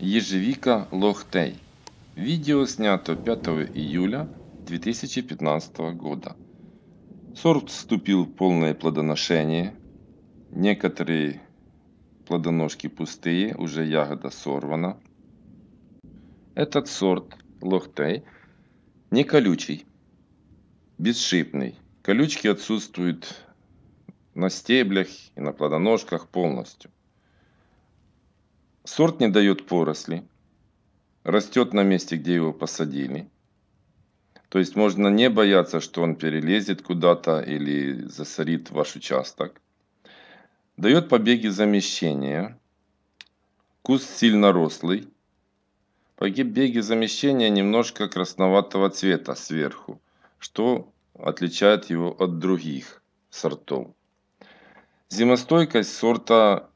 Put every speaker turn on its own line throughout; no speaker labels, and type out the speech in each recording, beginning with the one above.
Ежевика Лохтей. Видео снято 5 июля 2015 года. Сорт вступил в полное плодоношение. Некоторые плодоножки пустые, уже ягода сорвана. Этот сорт Лохтей не колючий, бесшипный. Колючки отсутствуют на стеблях и на плодоножках полностью. Сорт не дает поросли, растет на месте, где его посадили. То есть можно не бояться, что он перелезет куда-то или засорит ваш участок. Дает побеги замещения. Куст сильно рослый. Побеги замещения немножко красноватого цвета сверху, что отличает его от других сортов. Зимостойкость сорта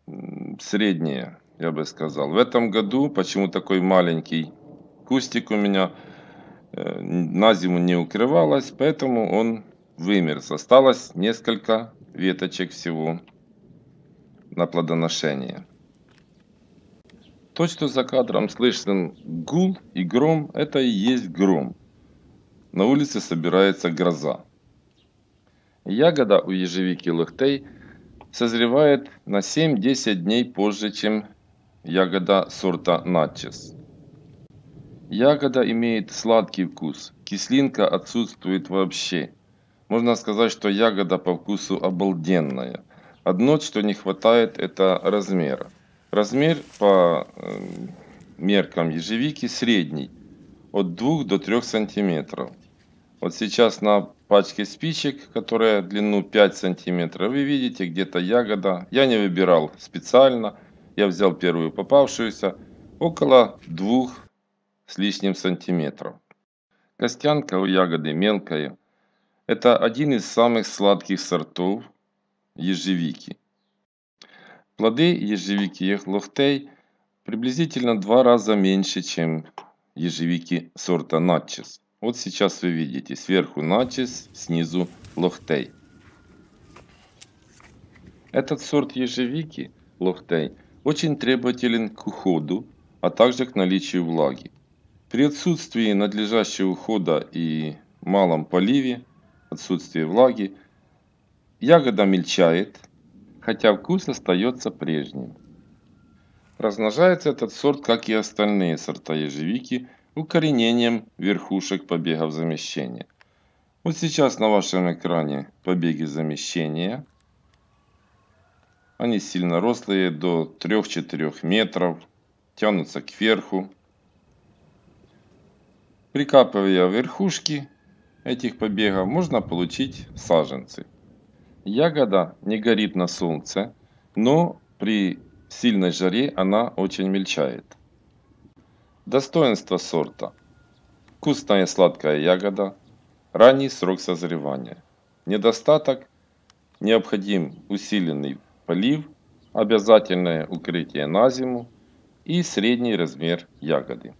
средняя, я бы сказал. В этом году, почему такой маленький кустик у меня э, на зиму не укрывалась, поэтому он вымерз. Осталось несколько веточек всего на плодоношение. То, что за кадром слышен гул и гром, это и есть гром. На улице собирается гроза. Ягода у ежевики лыхтей созревает на 7-10 дней позже, чем Ягода сорта начес. Ягода имеет сладкий вкус, кислинка отсутствует вообще. Можно сказать, что ягода по вкусу обалденная. Одно, что не хватает, это размера. Размер по э, меркам ежевики средний, от 2 до 3 сантиметров. Вот сейчас на пачке спичек, которая длину 5 сантиметров, вы видите где-то ягода. Я не выбирал специально – я взял первую попавшуюся, около двух с лишним сантиметров. Костянка у ягоды мелкая. Это один из самых сладких сортов ежевики. Плоды ежевики лохтей приблизительно два раза меньше, чем ежевики сорта начес. Вот сейчас вы видите, сверху начес, снизу лохтей. Этот сорт ежевики лохтей – очень требователен к уходу, а также к наличию влаги. При отсутствии надлежащего ухода и малом поливе, отсутствии влаги, ягода мельчает, хотя вкус остается прежним. Размножается этот сорт, как и остальные сорта ежевики, укоренением верхушек побегов замещения. Вот сейчас на вашем экране побеги замещения – они сильно рослые, до 3-4 метров, тянутся кверху. Прикапывая верхушки этих побегов, можно получить саженцы. Ягода не горит на солнце, но при сильной жаре она очень мельчает. Достоинство сорта. Вкусная сладкая ягода, ранний срок созревания. Недостаток – необходим усиленный полив, обязательное укрытие на зиму и средний размер ягоды.